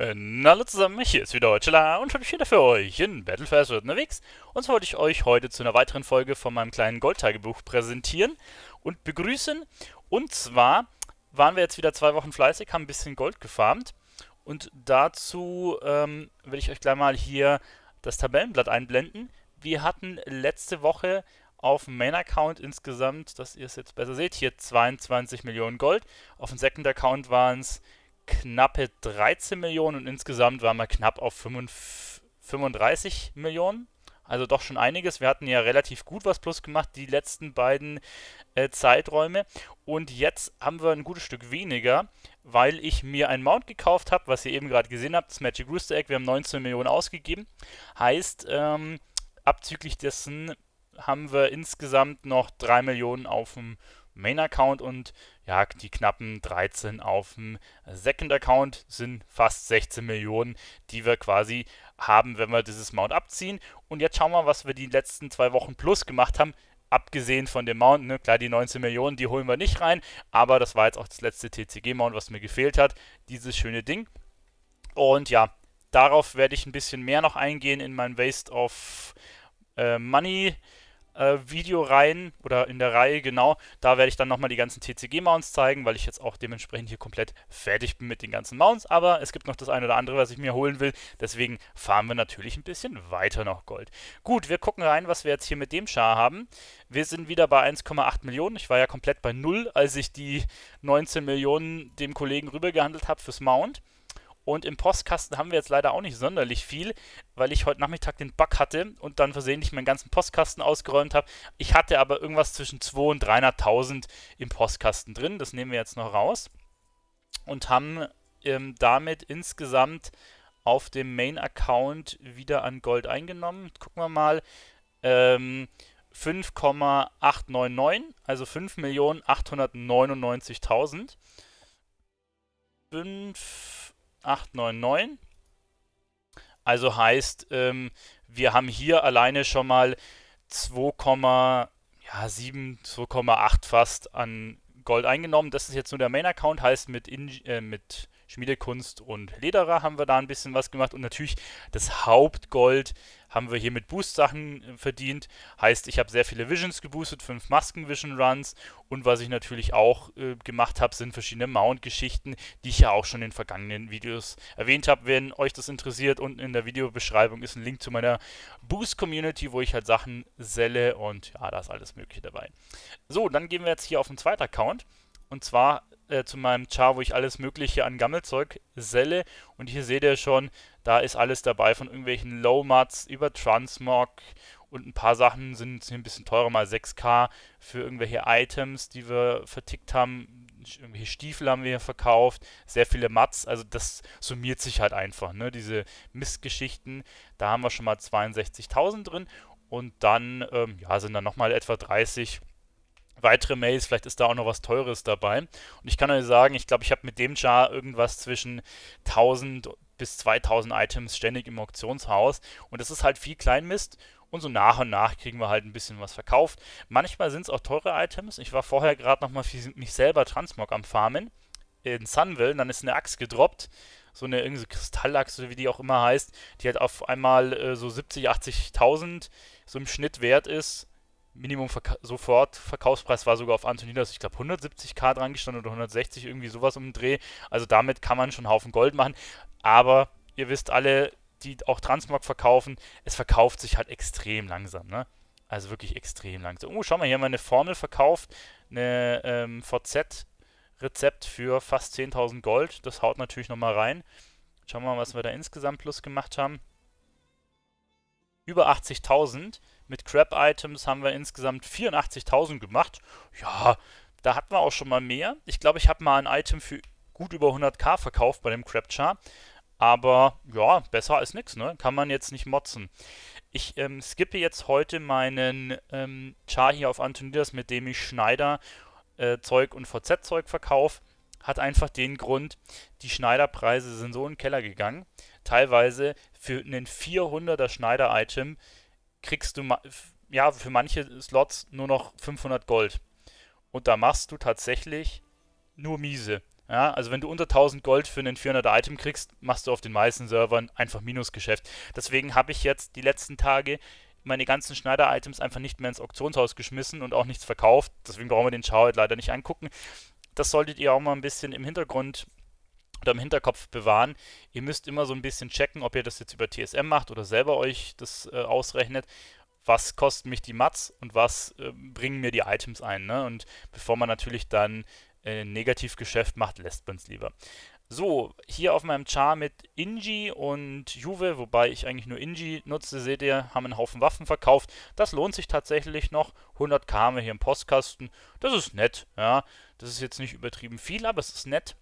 Äh, hallo zusammen, hier ist wieder Heuchela und ich wieder für euch in Battle Fest unterwegs. Und zwar wollte ich euch heute zu einer weiteren Folge von meinem kleinen Goldtagebuch präsentieren und begrüßen. Und zwar waren wir jetzt wieder zwei Wochen fleißig, haben ein bisschen Gold gefarmt. Und dazu ähm, will ich euch gleich mal hier das Tabellenblatt einblenden. Wir hatten letzte Woche auf dem Main-Account insgesamt, dass ihr es jetzt besser seht, hier 22 Millionen Gold. Auf dem Second-Account waren es knappe 13 Millionen und insgesamt waren wir knapp auf 35 Millionen. Also doch schon einiges. Wir hatten ja relativ gut was plus gemacht, die letzten beiden äh, Zeiträume. Und jetzt haben wir ein gutes Stück weniger, weil ich mir ein Mount gekauft habe, was ihr eben gerade gesehen habt, das Magic Rooster Egg. Wir haben 19 Millionen ausgegeben. Heißt, ähm, abzüglich dessen haben wir insgesamt noch 3 Millionen auf dem Main-Account und ja, die knappen 13 auf dem Second-Account sind fast 16 Millionen, die wir quasi haben, wenn wir dieses Mount abziehen. Und jetzt schauen wir, was wir die letzten zwei Wochen plus gemacht haben. Abgesehen von dem Mount, ne? klar, die 19 Millionen, die holen wir nicht rein, aber das war jetzt auch das letzte TCG-Mount, was mir gefehlt hat. Dieses schöne Ding. Und ja, darauf werde ich ein bisschen mehr noch eingehen in meinem Waste of äh, Money äh, Video rein oder in der Reihe, genau. Da werde ich dann nochmal die ganzen TCG-Mounts zeigen, weil ich jetzt auch dementsprechend hier komplett fertig bin mit den ganzen Mounts. Aber es gibt noch das eine oder andere, was ich mir holen will. Deswegen fahren wir natürlich ein bisschen weiter noch Gold. Gut, wir gucken rein, was wir jetzt hier mit dem Char haben. Wir sind wieder bei 1,8 Millionen. Ich war ja komplett bei 0, als ich die 19 Millionen dem Kollegen rübergehandelt habe fürs Mount. Und im Postkasten haben wir jetzt leider auch nicht sonderlich viel, weil ich heute Nachmittag den Bug hatte und dann versehentlich meinen ganzen Postkasten ausgeräumt habe. Ich hatte aber irgendwas zwischen 200.000 und 300.000 im Postkasten drin. Das nehmen wir jetzt noch raus. Und haben ähm, damit insgesamt auf dem Main-Account wieder an Gold eingenommen. Gucken wir mal. Ähm, 5,899, also 5.899.000. 5 899. Also heißt, ähm, wir haben hier alleine schon mal 2,7, 2,8 fast an Gold eingenommen. Das ist jetzt nur der Main-Account, heißt mit, In äh, mit Schmiedekunst und Lederer haben wir da ein bisschen was gemacht. Und natürlich das Hauptgold haben wir hier mit Boost-Sachen äh, verdient. Heißt, ich habe sehr viele Visions geboostet, fünf Masken-Vision-Runs. Und was ich natürlich auch äh, gemacht habe, sind verschiedene Mount-Geschichten, die ich ja auch schon in vergangenen Videos erwähnt habe. Wenn euch das interessiert, unten in der Videobeschreibung ist ein Link zu meiner Boost-Community, wo ich halt Sachen selle und ja, da ist alles Mögliche dabei. So, dann gehen wir jetzt hier auf den zweiten Account. Und zwar äh, zu meinem Char, wo ich alles mögliche an Gammelzeug selle. Und hier seht ihr schon, da ist alles dabei von irgendwelchen Low-Mats über Transmog und ein paar Sachen sind ein bisschen teurer, mal 6k für irgendwelche Items, die wir vertickt haben. Irgendwelche Stiefel haben wir hier verkauft, sehr viele Mats, also das summiert sich halt einfach, ne? Diese Mistgeschichten, da haben wir schon mal 62.000 drin und dann ähm, ja, sind da nochmal etwa 30 weitere Mails, vielleicht ist da auch noch was Teures dabei. Und ich kann euch sagen, ich glaube, ich habe mit dem Char irgendwas zwischen 1000 bis 2000 Items ständig im Auktionshaus und das ist halt viel Kleinmist und so nach und nach kriegen wir halt ein bisschen was verkauft. Manchmal sind es auch teure Items. Ich war vorher gerade nochmal für mich selber Transmog am Farmen in Sunville, dann ist eine Axt gedroppt so eine irgendwie Kristallachse, wie die auch immer heißt, die halt auf einmal äh, so 70, 80.000 so im Schnitt wert ist Minimum -Verka sofort Verkaufspreis war sogar auf Antonidas, ich glaube 170k dran gestanden oder 160 irgendwie sowas um den Dreh. Also damit kann man schon einen Haufen Gold machen, aber ihr wisst alle, die auch Transmog verkaufen, es verkauft sich halt extrem langsam, ne? Also wirklich extrem langsam. Oh, schau mal, hier haben wir eine Formel verkauft, eine ähm, VZ Rezept für fast 10.000 Gold. Das haut natürlich nochmal rein. Schauen wir mal, was wir da insgesamt plus gemacht haben. Über 80.000. Mit Crap-Items haben wir insgesamt 84.000 gemacht. Ja, da hatten wir auch schon mal mehr. Ich glaube, ich habe mal ein Item für gut über 100k verkauft bei dem Crap-Char. Aber ja, besser als nichts, ne? Kann man jetzt nicht motzen. Ich ähm, skippe jetzt heute meinen ähm, Char hier auf Antonidas, mit dem ich Schneider äh, Zeug und VZ-Zeug verkaufe. Hat einfach den Grund, die Schneiderpreise sind so in den Keller gegangen. Teilweise für einen 400er Schneider-Item kriegst du ja für manche Slots nur noch 500 Gold. Und da machst du tatsächlich nur miese. Ja, also wenn du unter 1000 Gold für einen 400 Item kriegst, machst du auf den meisten Servern einfach Minusgeschäft. Deswegen habe ich jetzt die letzten Tage meine ganzen Schneider-Items einfach nicht mehr ins Auktionshaus geschmissen und auch nichts verkauft. Deswegen brauchen wir den Schauheit leider nicht angucken. Das solltet ihr auch mal ein bisschen im Hintergrund oder im Hinterkopf bewahren. Ihr müsst immer so ein bisschen checken, ob ihr das jetzt über TSM macht oder selber euch das äh, ausrechnet. Was kosten mich die Mats und was äh, bringen mir die Items ein? Ne? Und bevor man natürlich dann äh, Negativgeschäft macht, lässt man es lieber. So, hier auf meinem Char mit Inji und Juve, wobei ich eigentlich nur Inji nutze, seht ihr, haben einen Haufen Waffen verkauft. Das lohnt sich tatsächlich noch. 100 Kame hier im Postkasten. Das ist nett, ja. Das ist jetzt nicht übertrieben viel, aber es ist nett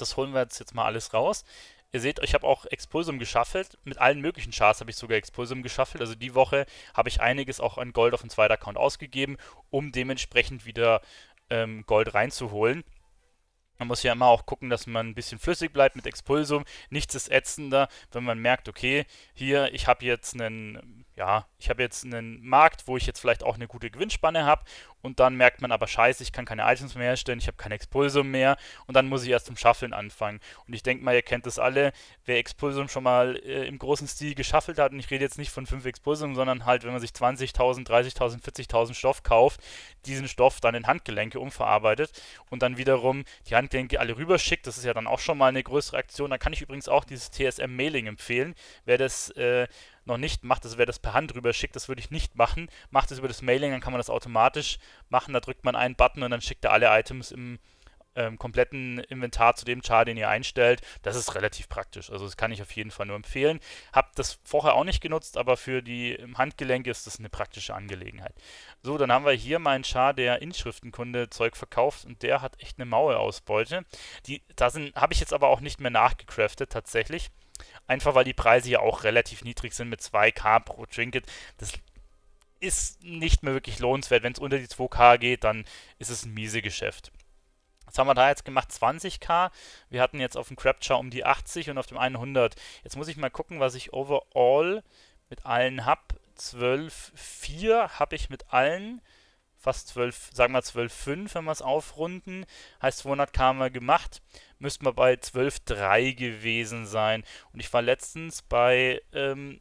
das holen wir jetzt, jetzt mal alles raus. Ihr seht, ich habe auch Expulsum geschaffelt. Mit allen möglichen Charts habe ich sogar Expulsum geschaffelt. Also die Woche habe ich einiges auch an Gold auf dem zweiten Account ausgegeben, um dementsprechend wieder ähm, Gold reinzuholen. Man muss ja immer auch gucken, dass man ein bisschen flüssig bleibt mit Expulsum. Nichts ist ätzender, wenn man merkt, okay, hier, ich habe jetzt einen ja, ich habe jetzt einen Markt, wo ich jetzt vielleicht auch eine gute Gewinnspanne habe und dann merkt man aber scheiße, ich kann keine Items mehr herstellen, ich habe kein Expulsum mehr und dann muss ich erst zum Schaffeln anfangen. Und ich denke mal, ihr kennt das alle, wer Expulsum schon mal äh, im großen Stil geschaffelt hat, und ich rede jetzt nicht von 5 Expulsum, sondern halt, wenn man sich 20.000, 30.000, 40.000 Stoff kauft, diesen Stoff dann in Handgelenke umverarbeitet und dann wiederum die Handgelenke alle rüberschickt, das ist ja dann auch schon mal eine größere Aktion. Da kann ich übrigens auch dieses TSM-Mailing empfehlen, wer das... Äh, noch nicht macht, also wer das per Hand rüber schickt, das würde ich nicht machen. Macht es über das Mailing, dann kann man das automatisch machen. Da drückt man einen Button und dann schickt er alle Items im ähm, kompletten Inventar zu dem Char, den ihr einstellt. Das ist relativ praktisch. Also das kann ich auf jeden Fall nur empfehlen. Hab das vorher auch nicht genutzt, aber für die Handgelenke ist das eine praktische Angelegenheit. So, dann haben wir hier meinen Char, der Inschriftenkunde Zeug verkauft und der hat echt eine Mauerausbeute. Die, da habe ich jetzt aber auch nicht mehr nachgecraftet tatsächlich. Einfach weil die Preise ja auch relativ niedrig sind mit 2K pro Trinket. Das ist nicht mehr wirklich lohnenswert. Wenn es unter die 2K geht, dann ist es ein miese Geschäft. Was haben wir da jetzt gemacht? 20k. Wir hatten jetzt auf dem Crapture um die 80 und auf dem 100. Jetzt muss ich mal gucken, was ich overall mit allen habe. 12,4 habe ich mit allen fast 12, sagen wir 12,5, wenn wir es aufrunden. Heißt 200k mal gemacht, müssten wir bei 12,3 gewesen sein. Und ich war letztens bei ähm,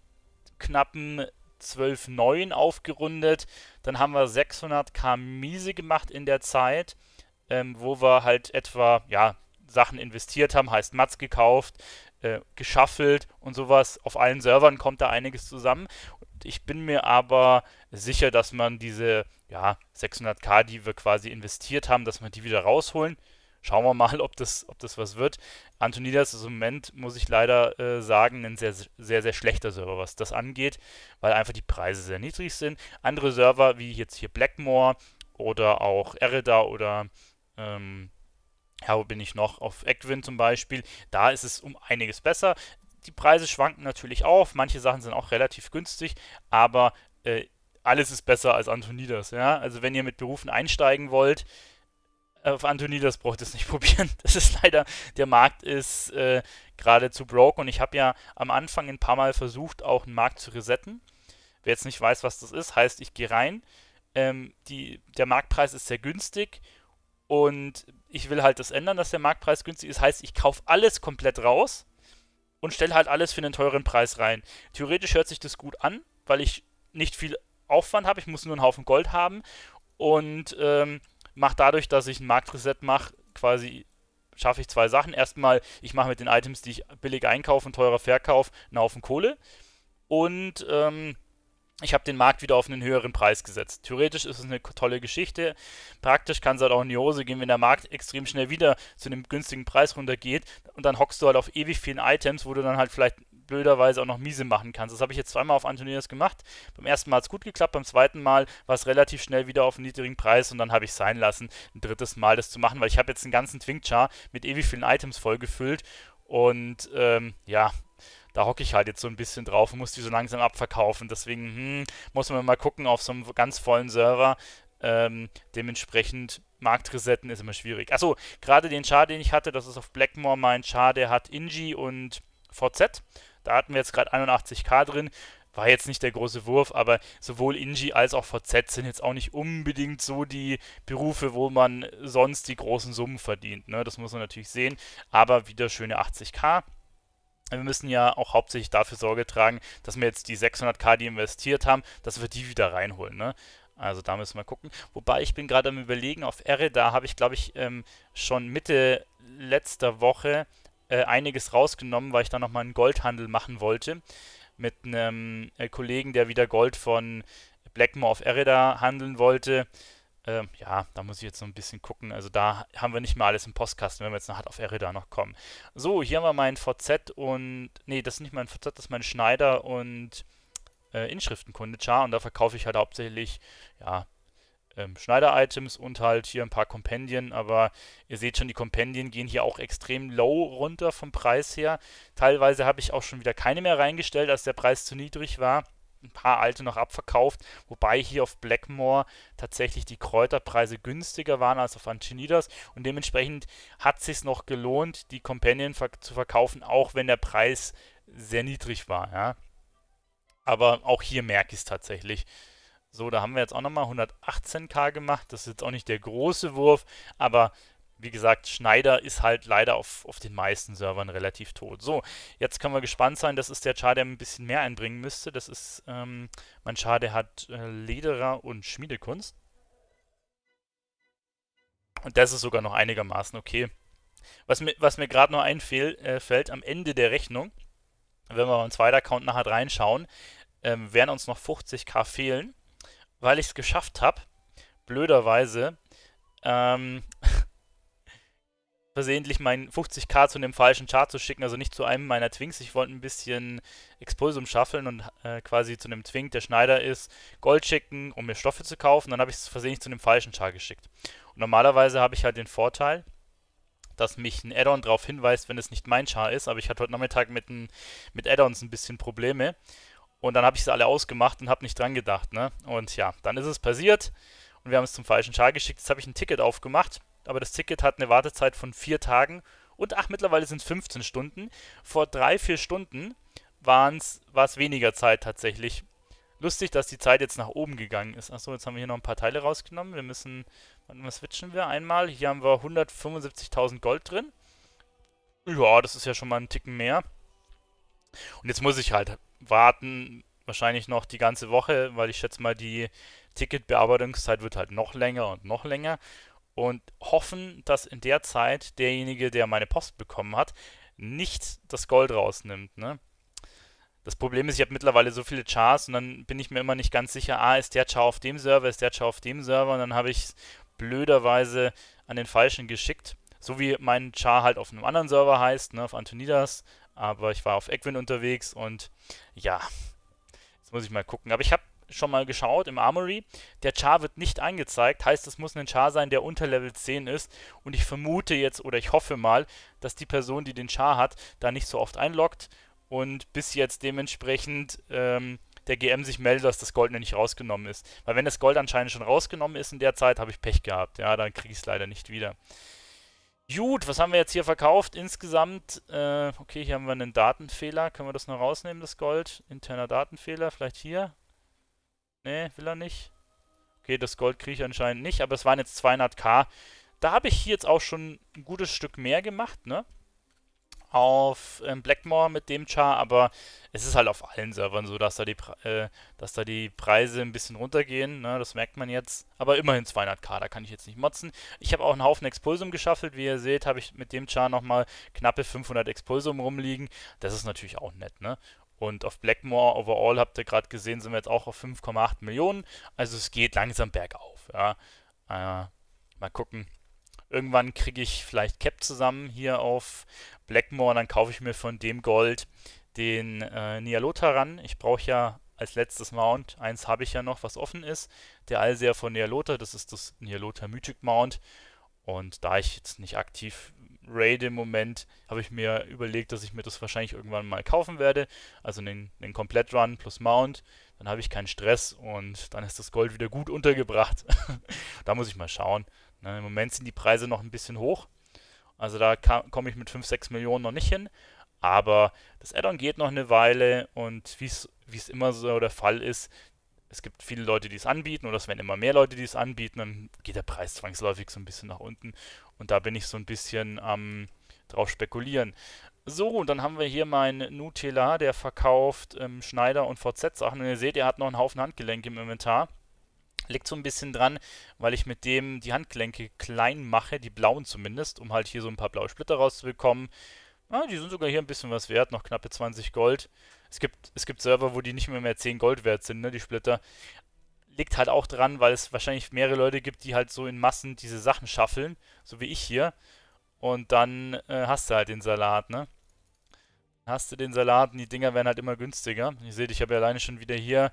knappen 12,9 aufgerundet. Dann haben wir 600k miese gemacht in der Zeit, ähm, wo wir halt etwa, ja, Sachen investiert haben, heißt Mats gekauft, äh, geschaffelt und sowas. Auf allen Servern kommt da einiges zusammen. Ich bin mir aber sicher, dass man diese ja, 600k, die wir quasi investiert haben, dass man die wieder rausholen. Schauen wir mal, ob das, ob das was wird. Antonidas ist im Moment, muss ich leider äh, sagen, ein sehr, sehr, sehr schlechter Server, was das angeht, weil einfach die Preise sehr niedrig sind. Andere Server, wie jetzt hier Blackmore oder auch Erida oder ähm, ja, wo bin ich noch? Auf Equin zum Beispiel, da ist es um einiges besser die Preise schwanken natürlich auf. Manche Sachen sind auch relativ günstig, aber äh, alles ist besser als Antonidas. Ja? Also wenn ihr mit Berufen einsteigen wollt, auf Antonidas braucht ihr es nicht probieren. Das ist leider, der Markt ist äh, geradezu broke und ich habe ja am Anfang ein paar Mal versucht, auch einen Markt zu resetten. Wer jetzt nicht weiß, was das ist, heißt, ich gehe rein. Ähm, die, der Marktpreis ist sehr günstig und ich will halt das ändern, dass der Marktpreis günstig ist. Heißt, ich kaufe alles komplett raus und stelle halt alles für einen teuren Preis rein. Theoretisch hört sich das gut an, weil ich nicht viel Aufwand habe, ich muss nur einen Haufen Gold haben und ähm, mache dadurch, dass ich ein Marktreset mache, quasi schaffe ich zwei Sachen. Erstmal, ich mache mit den Items, die ich billig einkaufe und teurer verkaufe, einen Haufen Kohle und ähm, ich habe den Markt wieder auf einen höheren Preis gesetzt. Theoretisch ist es eine tolle Geschichte. Praktisch kann es halt auch in die Hose gehen, wenn der Markt extrem schnell wieder zu einem günstigen Preis runtergeht und dann hockst du halt auf ewig vielen Items, wo du dann halt vielleicht blöderweise auch noch miese machen kannst. Das habe ich jetzt zweimal auf Antonias gemacht. Beim ersten Mal hat es gut geklappt, beim zweiten Mal war es relativ schnell wieder auf einen niedrigen Preis und dann habe ich es sein lassen, ein drittes Mal das zu machen, weil ich habe jetzt einen ganzen Twink-Char mit ewig vielen Items vollgefüllt und ähm, ja, da hocke ich halt jetzt so ein bisschen drauf und muss die so langsam abverkaufen. Deswegen hm, muss man mal gucken auf so einem ganz vollen Server. Ähm, dementsprechend Marktresetten ist immer schwierig. Achso, gerade den Char, den ich hatte, das ist auf Blackmore mein Char, der hat Inji und VZ. Da hatten wir jetzt gerade 81k drin. War jetzt nicht der große Wurf, aber sowohl Inji als auch VZ sind jetzt auch nicht unbedingt so die Berufe, wo man sonst die großen Summen verdient. Ne? Das muss man natürlich sehen. Aber wieder schöne 80k wir müssen ja auch hauptsächlich dafür Sorge tragen, dass wir jetzt die 600k, die investiert haben, dass wir die wieder reinholen. Ne? Also da müssen wir gucken. Wobei ich bin gerade am überlegen, auf Ereda habe ich glaube ich ähm, schon Mitte letzter Woche äh, einiges rausgenommen, weil ich da nochmal einen Goldhandel machen wollte mit einem äh, Kollegen, der wieder Gold von Blackmore auf Ereda handeln wollte. Ähm, ja, da muss ich jetzt so ein bisschen gucken. Also da haben wir nicht mal alles im Postkasten, wenn wir jetzt noch hart auf Erida noch kommen. So, hier haben wir meinen VZ und... Nee, das ist nicht mein VZ, das ist mein Schneider und äh, Inschriftenkunde-Char. Und da verkaufe ich halt hauptsächlich, ja, ähm, Schneider-Items und halt hier ein paar Kompendien, aber ihr seht schon, die Kompendien gehen hier auch extrem low runter vom Preis her. Teilweise habe ich auch schon wieder keine mehr reingestellt, als der Preis zu niedrig war ein paar alte noch abverkauft, wobei hier auf Blackmore tatsächlich die Kräuterpreise günstiger waren als auf Anchinidas und dementsprechend hat es sich noch gelohnt, die Companion verk zu verkaufen, auch wenn der Preis sehr niedrig war. Ja. Aber auch hier merke ich es tatsächlich. So, da haben wir jetzt auch nochmal 118k gemacht. Das ist jetzt auch nicht der große Wurf, aber wie gesagt, Schneider ist halt leider auf, auf den meisten Servern relativ tot. So, jetzt können wir gespannt sein. Das ist der Char, der ein bisschen mehr einbringen müsste. Das ist ähm, mein Char, der hat äh, Lederer und Schmiedekunst. Und das ist sogar noch einigermaßen okay. Was mir, was mir gerade noch einfällt, äh, fällt am Ende der Rechnung, wenn wir uns zweiten Account nachher reinschauen, ähm, werden uns noch 50k fehlen, weil ich es geschafft habe, blöderweise ähm, versehentlich mein 50k zu einem falschen Chart zu schicken, also nicht zu einem meiner Twinks. Ich wollte ein bisschen Expulsum schaffeln und äh, quasi zu einem Twink, der Schneider ist, Gold schicken, um mir Stoffe zu kaufen. Dann habe ich es versehentlich zu einem falschen Chart geschickt. Und normalerweise habe ich halt den Vorteil, dass mich ein Addon darauf hinweist, wenn es nicht mein Char ist. Aber ich hatte heute Nachmittag mit, ein, mit Addons ein bisschen Probleme. Und dann habe ich sie alle ausgemacht und habe nicht dran gedacht. Ne? Und ja, dann ist es passiert und wir haben es zum falschen Char geschickt. Jetzt habe ich ein Ticket aufgemacht aber das Ticket hat eine Wartezeit von vier Tagen und ach, mittlerweile sind es 15 Stunden. Vor drei, vier Stunden war es weniger Zeit tatsächlich. Lustig, dass die Zeit jetzt nach oben gegangen ist. Achso, jetzt haben wir hier noch ein paar Teile rausgenommen. Wir müssen, wann switchen wir einmal? Hier haben wir 175.000 Gold drin. Ja, das ist ja schon mal ein Ticken mehr. Und jetzt muss ich halt warten, wahrscheinlich noch die ganze Woche, weil ich schätze mal, die Ticketbearbeitungszeit wird halt noch länger und noch länger und hoffen, dass in der Zeit derjenige, der meine Post bekommen hat, nicht das Gold rausnimmt. Ne? Das Problem ist, ich habe mittlerweile so viele Chars und dann bin ich mir immer nicht ganz sicher, ah, ist der Char auf dem Server, ist der Char auf dem Server und dann habe ich es blöderweise an den falschen geschickt. So wie mein Char halt auf einem anderen Server heißt, ne, auf Antonidas, aber ich war auf Equin unterwegs und ja, jetzt muss ich mal gucken. Aber ich habe schon mal geschaut im Armory. Der Char wird nicht angezeigt, heißt, es muss ein Char sein, der unter Level 10 ist. Und ich vermute jetzt oder ich hoffe mal, dass die Person, die den Char hat, da nicht so oft einloggt und bis jetzt dementsprechend ähm, der GM sich meldet, dass das Gold nicht rausgenommen ist. Weil wenn das Gold anscheinend schon rausgenommen ist in der Zeit, habe ich Pech gehabt. Ja, dann kriege ich es leider nicht wieder. Gut, was haben wir jetzt hier verkauft? Insgesamt, äh, okay, hier haben wir einen Datenfehler. Können wir das noch rausnehmen, das Gold? Interner Datenfehler, vielleicht hier. Ne, will er nicht. Okay, das Gold kriege ich anscheinend nicht, aber es waren jetzt 200k. Da habe ich hier jetzt auch schon ein gutes Stück mehr gemacht, ne? Auf ähm, Blackmore mit dem Char, aber es ist halt auf allen Servern so, dass da die, äh, dass da die Preise ein bisschen runtergehen, ne? Das merkt man jetzt. Aber immerhin 200k, da kann ich jetzt nicht motzen. Ich habe auch einen Haufen Expulsum geschaffelt. Wie ihr seht, habe ich mit dem Char nochmal knappe 500 Expulsum rumliegen. Das ist natürlich auch nett, ne? Und auf Blackmore overall habt ihr gerade gesehen, sind wir jetzt auch auf 5,8 Millionen. Also es geht langsam bergauf. Ja. Äh, mal gucken. Irgendwann kriege ich vielleicht Cap zusammen hier auf Blackmore. Dann kaufe ich mir von dem Gold den äh, Nialota ran. Ich brauche ja als letztes Mount, eins habe ich ja noch, was offen ist. Der Allseher von Nialota, das ist das Nialota Mythic Mount. Und da ich jetzt nicht aktiv Raid im Moment habe ich mir überlegt, dass ich mir das wahrscheinlich irgendwann mal kaufen werde. Also einen, einen Komplett-Run plus Mount. Dann habe ich keinen Stress und dann ist das Gold wieder gut untergebracht. da muss ich mal schauen. Na, ne? Im Moment sind die Preise noch ein bisschen hoch. Also da komme ich mit 5, 6 Millionen noch nicht hin. Aber das Addon geht noch eine Weile und wie es immer so der Fall ist, es gibt viele Leute, die es anbieten oder es werden immer mehr Leute, die es anbieten, dann geht der Preis zwangsläufig so ein bisschen nach unten und da bin ich so ein bisschen am ähm, drauf spekulieren. So, und dann haben wir hier meinen Nutella, der verkauft ähm, Schneider und VZ-Sachen. Und ihr seht, er hat noch einen Haufen Handgelenke im Inventar. Liegt so ein bisschen dran, weil ich mit dem die Handgelenke klein mache, die blauen zumindest, um halt hier so ein paar blaue Splitter rauszubekommen. Ah, die sind sogar hier ein bisschen was wert, noch knappe 20 Gold. Es gibt, es gibt Server, wo die nicht mehr mehr 10 Gold wert sind, ne, die Splitter liegt halt auch dran, weil es wahrscheinlich mehrere Leute gibt, die halt so in Massen diese Sachen schaffeln, so wie ich hier. Und dann äh, hast du halt den Salat, ne? Hast du den Salat und die Dinger werden halt immer günstiger. Ihr seht, ich habe ja alleine schon wieder hier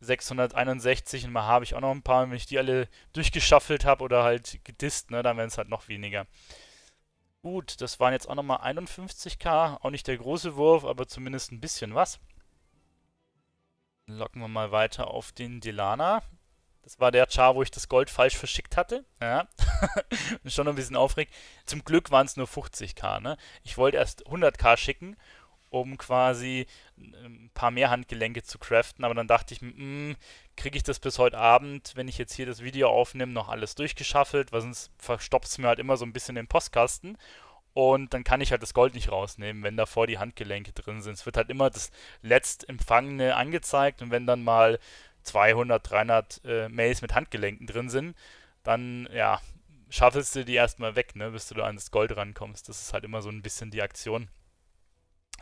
661 und mal habe ich auch noch ein paar. Und wenn ich die alle durchgeschaffelt habe oder halt gedisst, ne, dann werden es halt noch weniger. Gut, das waren jetzt auch nochmal 51k. Auch nicht der große Wurf, aber zumindest ein bisschen was locken wir mal weiter auf den Delana. Das war der Char, wo ich das Gold falsch verschickt hatte. Ja. Bin schon ein bisschen aufregt. Zum Glück waren es nur 50k. Ne? Ich wollte erst 100k schicken, um quasi ein paar mehr Handgelenke zu craften. Aber dann dachte ich, kriege ich das bis heute Abend, wenn ich jetzt hier das Video aufnehme, noch alles durchgeschaffelt, weil sonst verstopft es mir halt immer so ein bisschen den Postkasten und dann kann ich halt das Gold nicht rausnehmen, wenn davor die Handgelenke drin sind. Es wird halt immer das letztempfangene angezeigt und wenn dann mal 200, 300 äh, Mails mit Handgelenken drin sind, dann ja, schaffst du die erstmal weg, ne, bis du da an das Gold rankommst. Das ist halt immer so ein bisschen die Aktion.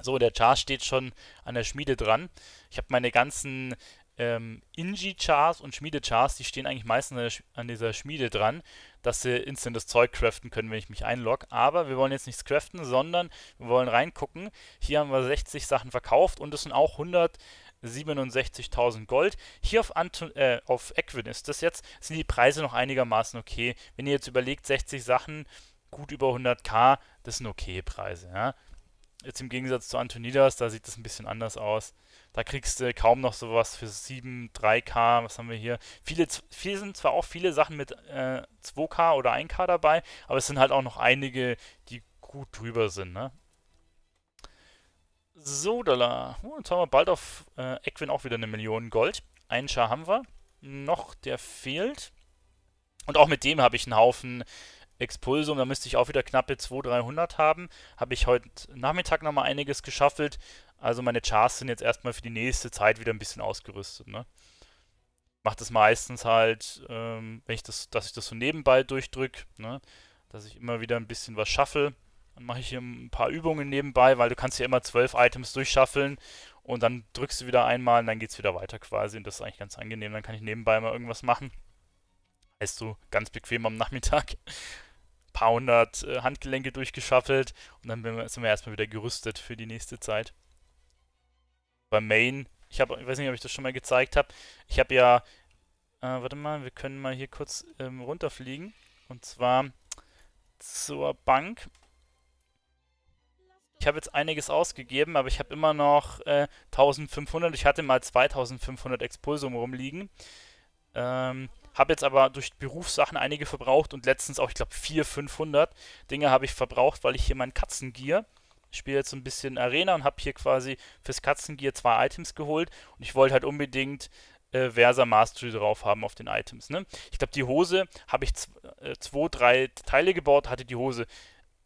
So, der Char steht schon an der Schmiede dran. Ich habe meine ganzen ähm, Inji-Chars und Schmiede-Chars, die stehen eigentlich meistens an dieser Schmiede dran, dass sie instant das Zeug craften können, wenn ich mich einlogge. Aber wir wollen jetzt nichts craften, sondern wir wollen reingucken. Hier haben wir 60 Sachen verkauft und es sind auch 167.000 Gold. Hier auf, Anton äh, auf Equin ist das jetzt, sind die Preise noch einigermaßen okay. Wenn ihr jetzt überlegt, 60 Sachen, gut über 100k, das sind okay Preise. Ja? Jetzt im Gegensatz zu Antonidas, da sieht das ein bisschen anders aus. Da kriegst du kaum noch sowas für 7, 3K, was haben wir hier? Viele, viele sind zwar auch viele Sachen mit äh, 2K oder 1K dabei, aber es sind halt auch noch einige, die gut drüber sind, ne? So, Dollar. Uh, hm, jetzt haben wir bald auf äh, Equin auch wieder eine Million Gold. Ein Char haben wir. Noch, der fehlt. Und auch mit dem habe ich einen Haufen Expulsum, da müsste ich auch wieder knappe 200, 300 haben. Habe ich heute Nachmittag nochmal einiges geschaffelt. Also meine Chars sind jetzt erstmal für die nächste Zeit wieder ein bisschen ausgerüstet. Ne? Mache das meistens halt, ähm, wenn ich das, dass ich das so nebenbei durchdrücke, ne? dass ich immer wieder ein bisschen was schaffe. Dann mache ich hier ein paar Übungen nebenbei, weil du kannst ja immer zwölf Items durchschaffeln und dann drückst du wieder einmal und dann geht es wieder weiter quasi. Und das ist eigentlich ganz angenehm. Dann kann ich nebenbei mal irgendwas machen. Heißt du ganz bequem am Nachmittag paar hundert äh, Handgelenke durchgeschaffelt und dann sind wir erstmal wieder gerüstet für die nächste Zeit. Bei Main, ich habe, ich weiß nicht, ob ich das schon mal gezeigt habe. Ich habe ja, äh, warte mal, wir können mal hier kurz ähm, runterfliegen und zwar zur Bank. Ich habe jetzt einiges ausgegeben, aber ich habe immer noch äh, 1500. Ich hatte mal 2500 Expulsum rumliegen. Ähm, habe jetzt aber durch Berufssachen einige verbraucht und letztens auch, ich glaube, 400, 500 Dinge habe ich verbraucht, weil ich hier mein Katzengier spiele jetzt ein bisschen Arena und habe hier quasi fürs Katzengier zwei Items geholt und ich wollte halt unbedingt äh, Versa Mastery drauf haben auf den Items. Ne? Ich glaube, die Hose habe ich äh, zwei, drei Teile gebaut, hatte die Hose.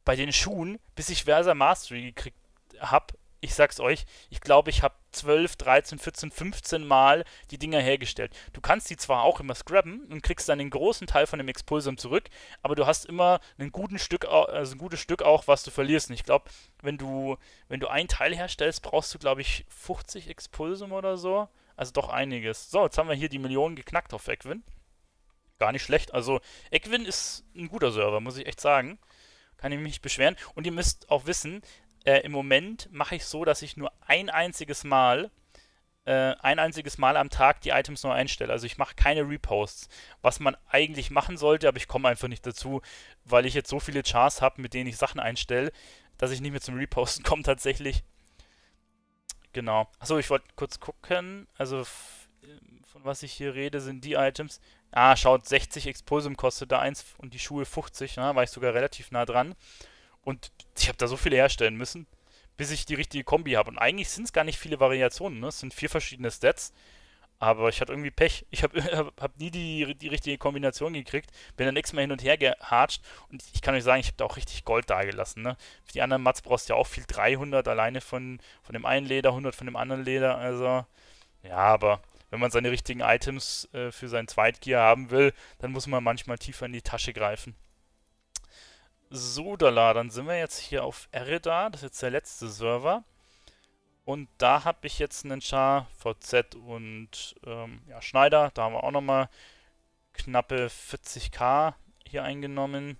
Bei den Schuhen, bis ich Versa Mastery gekriegt habe, ich sag's euch, ich glaube, ich habe 12, 13, 14, 15 Mal die Dinger hergestellt. Du kannst die zwar auch immer scrappen und kriegst dann den großen Teil von dem Expulsum zurück, aber du hast immer ein, guten Stück, also ein gutes Stück auch, was du verlierst. Und ich glaube, wenn du, wenn du ein Teil herstellst, brauchst du, glaube ich, 50 Expulsum oder so. Also doch einiges. So, jetzt haben wir hier die Millionen geknackt auf Equin. Gar nicht schlecht. Also, Equin ist ein guter Server, muss ich echt sagen kann ich mich beschweren. Und ihr müsst auch wissen, äh, Im Moment mache ich so, dass ich nur ein einziges Mal äh, ein einziges Mal am Tag die Items neu einstelle. Also ich mache keine Reposts, was man eigentlich machen sollte, aber ich komme einfach nicht dazu, weil ich jetzt so viele Chars habe, mit denen ich Sachen einstelle, dass ich nicht mehr zum Reposten komme tatsächlich. Genau. Achso, ich wollte kurz gucken. Also äh, von was ich hier rede, sind die Items. Ah, schaut, 60 Expulsum kostet da eins und die Schuhe 50, ne? war ich sogar relativ nah dran. Und ich habe da so viele herstellen müssen, bis ich die richtige Kombi habe. Und eigentlich sind es gar nicht viele Variationen, ne? es sind vier verschiedene Stats. Aber ich hatte irgendwie Pech. Ich habe hab nie die, die richtige Kombination gekriegt. Bin dann x-mal hin und her gehatscht. Und ich kann euch sagen, ich habe da auch richtig Gold dagelassen. Ne? Für die anderen Mats brauchst du ja auch viel. 300 alleine von, von dem einen Leder, 100 von dem anderen Leder. Also, ja, aber wenn man seine richtigen Items äh, für sein Zweitgear haben will, dann muss man manchmal tiefer in die Tasche greifen. So, da dann sind wir jetzt hier auf Erida, das ist jetzt der letzte Server. Und da habe ich jetzt einen Char, VZ und ähm, ja, Schneider, da haben wir auch nochmal knappe 40k hier eingenommen.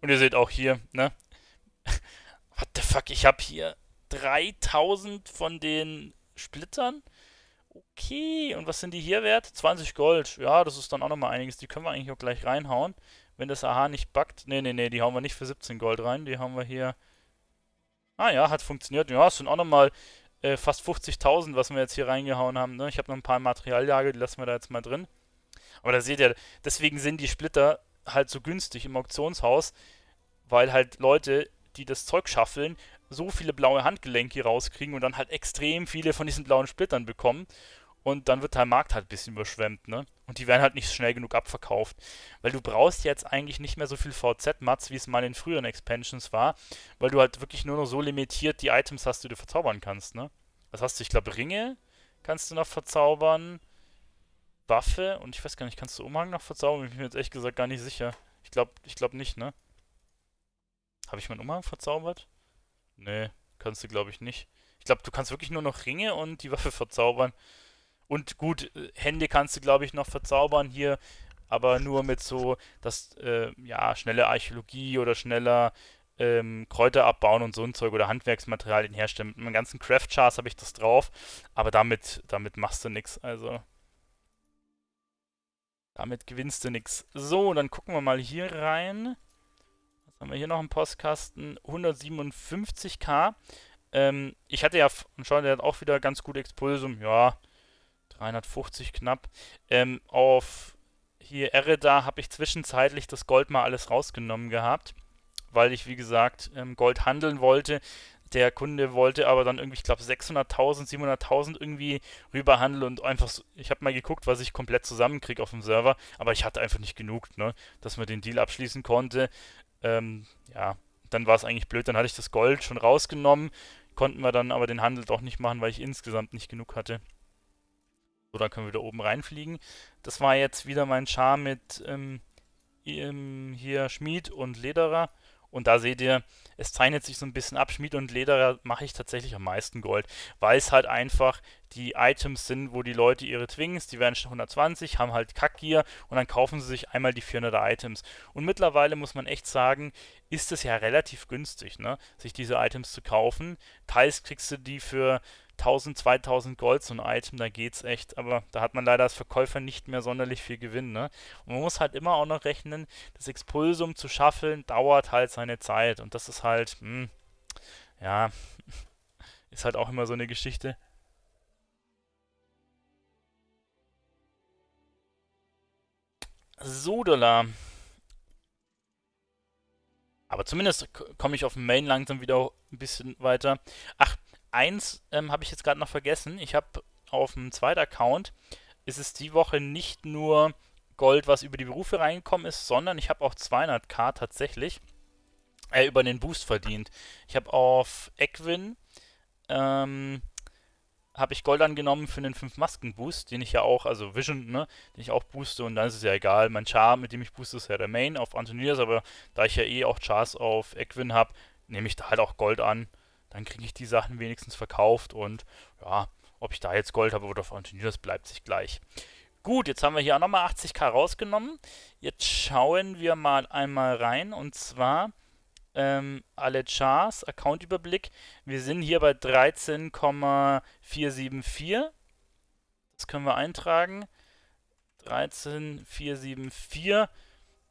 Und ihr seht auch hier, ne? What the fuck, ich habe hier 3000 von den Splittern. Okay, und was sind die hier wert? 20 Gold. Ja, das ist dann auch nochmal einiges. Die können wir eigentlich auch gleich reinhauen wenn das AH nicht backt. Nee, nee, nee, die hauen wir nicht für 17 Gold rein. Die haben wir hier... Ah ja, hat funktioniert. Ja, es sind auch nochmal äh, fast 50.000, was wir jetzt hier reingehauen haben. Ne? Ich habe noch ein paar Materiallage, die lassen wir da jetzt mal drin. Aber da seht ihr, deswegen sind die Splitter halt so günstig im Auktionshaus, weil halt Leute, die das Zeug schaffeln, so viele blaue Handgelenke rauskriegen und dann halt extrem viele von diesen blauen Splittern bekommen. Und dann wird der Markt halt ein bisschen überschwemmt, ne? Und die werden halt nicht schnell genug abverkauft. Weil du brauchst jetzt eigentlich nicht mehr so viel VZ-Mats, wie es mal in früheren Expansions war, weil du halt wirklich nur noch so limitiert die Items hast, die du verzaubern kannst, ne? Was hast du? Ich glaube, Ringe kannst du noch verzaubern, Waffe und ich weiß gar nicht, kannst du Umhang noch verzaubern? Ich bin mir jetzt ehrlich gesagt gar nicht sicher. Ich glaube ich glaub nicht, ne? Habe ich meinen Umhang verzaubert? Nee, kannst du glaube ich nicht. Ich glaube, du kannst wirklich nur noch Ringe und die Waffe verzaubern. Und gut, äh, Hände kannst du, glaube ich, noch verzaubern hier, aber nur mit so, dass, äh, ja, schnelle Archäologie oder schneller ähm, Kräuter abbauen und so ein Zeug oder Handwerksmaterialien herstellen. Mit meinen ganzen craft chars habe ich das drauf, aber damit, damit machst du nichts, also. Damit gewinnst du nichts. So, dann gucken wir mal hier rein. Was haben wir hier noch im Postkasten? 157k. Ähm, ich hatte ja und schon, der hat auch wieder ganz gut Expulsum. Ja, 350 knapp. Ähm, auf hier Ereda habe ich zwischenzeitlich das Gold mal alles rausgenommen gehabt, weil ich, wie gesagt, ähm, Gold handeln wollte. Der Kunde wollte aber dann irgendwie, ich glaube, 600.000, 700.000 irgendwie rüberhandeln und einfach, so, ich habe mal geguckt, was ich komplett zusammenkriege auf dem Server, aber ich hatte einfach nicht genug, ne, dass man den Deal abschließen konnte. Ähm, ja, dann war es eigentlich blöd, dann hatte ich das Gold schon rausgenommen, konnten wir dann aber den Handel doch nicht machen, weil ich insgesamt nicht genug hatte. So, dann können wir da oben reinfliegen. Das war jetzt wieder mein Char mit ähm, hier Schmied und Lederer. Und da seht ihr, es zeichnet sich so ein bisschen ab. Schmied und Lederer mache ich tatsächlich am meisten Gold, weil es halt einfach die Items sind, wo die Leute ihre Twings, die werden schon 120, haben halt Kackgear und dann kaufen sie sich einmal die 400er Items. Und mittlerweile muss man echt sagen, ist es ja relativ günstig, ne? sich diese Items zu kaufen. Teils kriegst du die für 1000, 2000 Gold so ein Item, da geht's echt, aber da hat man leider als Verkäufer nicht mehr sonderlich viel Gewinn, ne? Und man muss halt immer auch noch rechnen, das Expulsum zu schaffeln dauert halt seine Zeit und das ist halt, hm, ja, ist halt auch immer so eine Geschichte. Sudola. Aber zumindest komme ich auf dem Main langsam wieder ein bisschen weiter. Ach, eins ähm, habe ich jetzt gerade noch vergessen. Ich habe auf dem zweiten Account ist es die Woche nicht nur Gold, was über die Berufe reingekommen ist, sondern ich habe auch 200k tatsächlich äh, über den Boost verdient. Ich habe auf Equin ähm, habe ich Gold angenommen für den 5-Masken-Boost, den ich ja auch, also Vision, ne, den ich auch booste und dann ist es ja egal. Mein Char, mit dem ich booste, ist ja der Main auf Antonias, aber da ich ja eh auch Chars auf Equin habe, nehme ich da halt auch Gold an dann kriege ich die Sachen wenigstens verkauft und ja, ob ich da jetzt Gold habe oder Frontier, das bleibt sich gleich. Gut, jetzt haben wir hier auch nochmal 80k rausgenommen. Jetzt schauen wir mal einmal rein und zwar ähm, alle Chars, Account-Überblick. Wir sind hier bei 13,474. Das können wir eintragen. 13,474.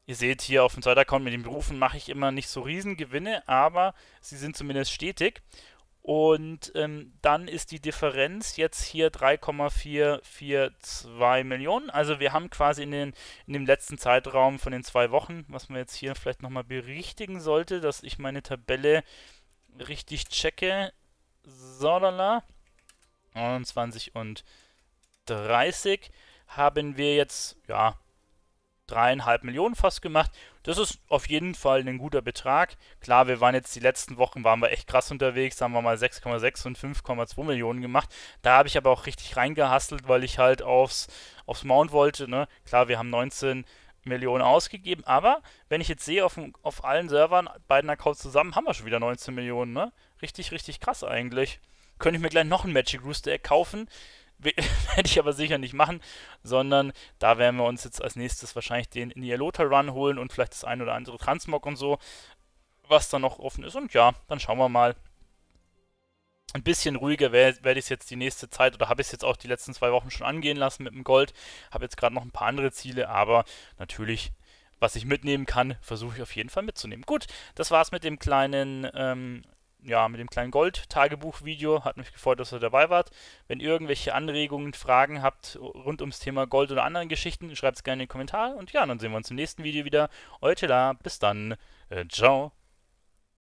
Ihr seht hier auf dem Zweitaccount, mit den Berufen mache ich immer nicht so riesen Gewinne, aber sie sind zumindest stetig. Und ähm, dann ist die Differenz jetzt hier 3,442 Millionen. Also wir haben quasi in, den, in dem letzten Zeitraum von den zwei Wochen, was man jetzt hier vielleicht nochmal berichtigen sollte, dass ich meine Tabelle richtig checke. So, lala. 29 und 30 haben wir jetzt, ja, dreieinhalb Millionen fast gemacht. Das ist auf jeden Fall ein guter Betrag. Klar, wir waren jetzt die letzten Wochen, waren wir echt krass unterwegs, haben wir mal 6,6 und 5,2 Millionen gemacht. Da habe ich aber auch richtig reingehastelt, weil ich halt aufs, aufs Mount wollte. Ne? Klar, wir haben 19 Millionen ausgegeben, aber wenn ich jetzt sehe, auf, auf allen Servern, beiden Accounts zusammen, haben wir schon wieder 19 Millionen. Ne? Richtig, richtig krass eigentlich. Könnte ich mir gleich noch einen Magic Rooster kaufen werde ich aber sicher nicht machen, sondern da werden wir uns jetzt als nächstes wahrscheinlich den Nielota Run holen und vielleicht das ein oder andere Transmog und so, was da noch offen ist. Und ja, dann schauen wir mal. Ein bisschen ruhiger werde ich es jetzt die nächste Zeit oder habe ich es jetzt auch die letzten zwei Wochen schon angehen lassen mit dem Gold. Habe jetzt gerade noch ein paar andere Ziele, aber natürlich, was ich mitnehmen kann, versuche ich auf jeden Fall mitzunehmen. Gut, das war's mit dem kleinen ähm, ja, mit dem kleinen Gold-Tagebuch-Video. Hat mich gefreut, dass ihr dabei wart. Wenn ihr irgendwelche Anregungen, Fragen habt rund ums Thema Gold oder anderen Geschichten, schreibt es gerne in den Kommentar. Und ja, dann sehen wir uns im nächsten Video wieder. Euer Tela, bis dann. Äh, ciao.